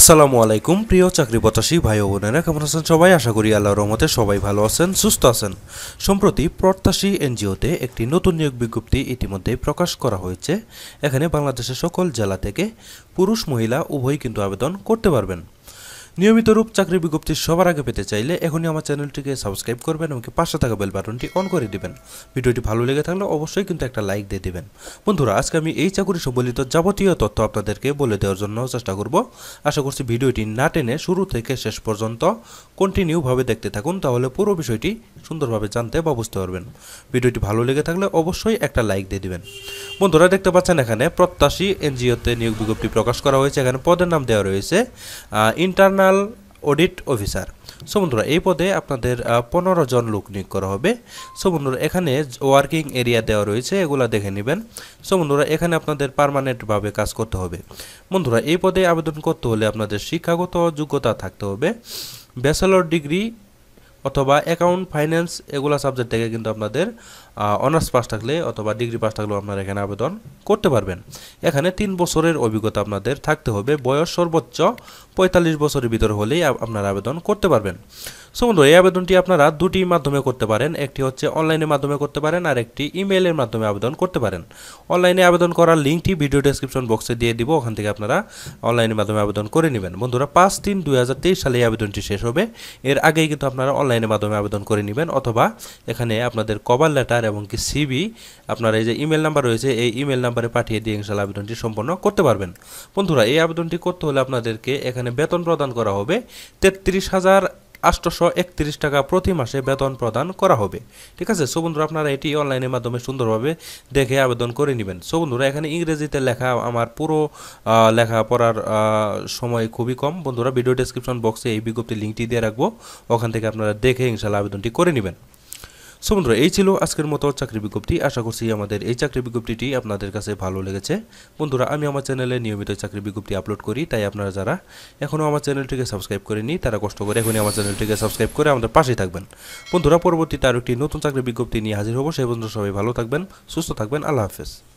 আসসালামু আলাইকুম প্রিয় চাকরি প্রত্যাশী ভাই ও বোনেরা কেমন আছেন সবাই আশা করি আল্লাহর রহমতে সবাই ভালো আছেন সুস্থ আছেন সম্প্রতি প্রত্যাশী এনজিওতে একটি নতুন নিয়োগ বিজ্ঞপ্তি ইতিমধ্যেই প্রকাশ করা হয়েছে এখানে বাংলাদেশের সকল জেলা থেকে পুরুষ মহিলা উভয়ই কিন্তু আবেদন করতে পারবেন নিয়মিত রূপ চাকরি বিজ্ঞপ্তি সবার আগে পেতে চাইলে এখনই আমার চ্যানেলটিকে সাবস্ক্রাইব করবেন এবং পাশে থাকা বেল বাটনটি অন করে দিবেন ভিডিওটি ভালো লেগে থাকলে অবশ্যই কিন্তু একটা লাইক দিয়ে দিবেন বন্ধুরা আজকে আমি এই চাকরি সম্বলিত যাবতীয় তথ্য আপনাদেরকে বলে দেওয়ার জন্য চেষ্টা করব আশা করছি ভিডিওটি না টেনে শুরু থেকে শেষ পর্যন্ত কন্টিনিউভাবে দেখতে থাকুন তাহলে পুরো বিষয়টি সুন্দরভাবে জানতে বা বুঝতে পারবেন ভিডিওটি ভালো লেগে থাকলে অবশ্যই একটা লাইক দিয়ে দিবেন বন্ধুরা দেখতে পাচ্ছেন এখানে প্রত্যাশী এনজিওতে নিয়োগ বিজ্ঞপ্তি প্রকাশ করা হয়েছে এখানে পদের নাম দেওয়া রয়েছে internal national audit officer so বন্ধুরা এই পদে আপনাদের পনেরো জন লোক নিয়োগ করা হবে সো বন্ধুরা এখানে ওয়ার্কিং এরিয়া দেওয়া রয়েছে এগুলো দেখে নেবেন সো বন্ধুরা এখানে আপনাদের পারমানেন্টভাবে কাজ করতে হবে বন্ধুরা এই পদে আবেদন করতে হলে আপনাদের শিক্ষাগত যোগ্যতা থাকতে হবে ব্যাচেলর ডিগ্রি অথবা অ্যাকাউন্ট ফাইন্যান্স এগুলো সাবজেক্ট থেকে কিন্তু আপনাদের অনার্স পাস থাকলে অথবা ডিগ্রি পাস থাকলেও আপনারা এখানে আবেদন করতে পারবেন এখানে তিন বছরের অভিজ্ঞতা আপনাদের থাকতে হবে বয়স সর্বোচ্চ পঁয়তাল্লিশ বছরের ভিতরে হলেই আপনারা আবেদন করতে পারবেন সো বন্ধু এই আবেদনটি আপনারা দুটি মাধ্যমে করতে পারেন একটি হচ্ছে অনলাইনের মাধ্যমে করতে পারেন আর একটি ইমেলের মাধ্যমে আবেদন করতে পারেন অনলাইনে আবেদন করার লিঙ্কটি ভিডিও ডেসক্রিপশন বক্সে দিয়ে দিব ওখান থেকে আপনারা অনলাইনের মাধ্যমে আবেদন করে নেবেন বন্ধুরা পাঁচ তিন দুই হাজার তেইশ সালে এই আবেদনটি শেষ হবে এর আগেই কিন্তু আপনারা অনলাইনের মাধ্যমে আবেদন করে নেবেন অথবা এখানে আপনাদের কভার লেটার এবং কি সিবি আপনার এই যে ইমেল নাম্বার রয়েছে এই ইমেল নাম্বারে পাঠিয়ে দিয়ে ইনশাল আবেদনটি সম্পন্ন করতে পারবেন বন্ধুরা এই আবেদনটি করতে হলে আপনাদেরকে এখানে বেতন প্রদান করা হবে তেত্রিশ হাজার আষ্টশো একত্রিশ টাকা প্রতি মাসে বেতন প্রদান করা হবে ঠিক আছে সো বন্ধুরা আপনারা এটি অনলাইনের মাধ্যমে সুন্দরভাবে দেখে আবেদন করে নেবেন সো বন্ধুরা এখানে ইংরেজিতে লেখা আমার পুরো লেখা পড়ার সময় খুবই কম বন্ধুরা ভিডিও ডেসক্রিপশন বক্সে এই বিজ্ঞপ্তি লিঙ্কটি দিয়ে রাখবো ওখান থেকে আপনারা দেখে ইনশাল্লাহ আবেদনটি করে নেবেন সো বন্ধুরা এই ছিল আজকের মতো চাকরি বিজ্ঞপ্তি আশা করছি আমাদের এই চাকরি বিজ্ঞপ্তিটি আপনাদের কাছে ভালো লেগেছে বন্ধুরা আমি আমার চ্যানেলে নিয়মিত চাকরি বিজ্ঞপ্তি আপলোড করি তাই আপনারা যারা এখনও আমার চ্যানেলটিকে সাবস্ক্রাইব করেনি তারা কষ্ট করে এখনই আমার চ্যানেলটিকে সাবস্ক্রাইব করে আমাদের পাশেই থাকবেন বন্ধুরা পরবর্তীতে আরও একটি নতুন চাকরি বিজ্ঞপ্তি নিয়ে হাজির হবো সেই বন্ধুরা সবাই ভালো থাকবেন সুস্থ থাকবেন আল্লাহ হাফেজ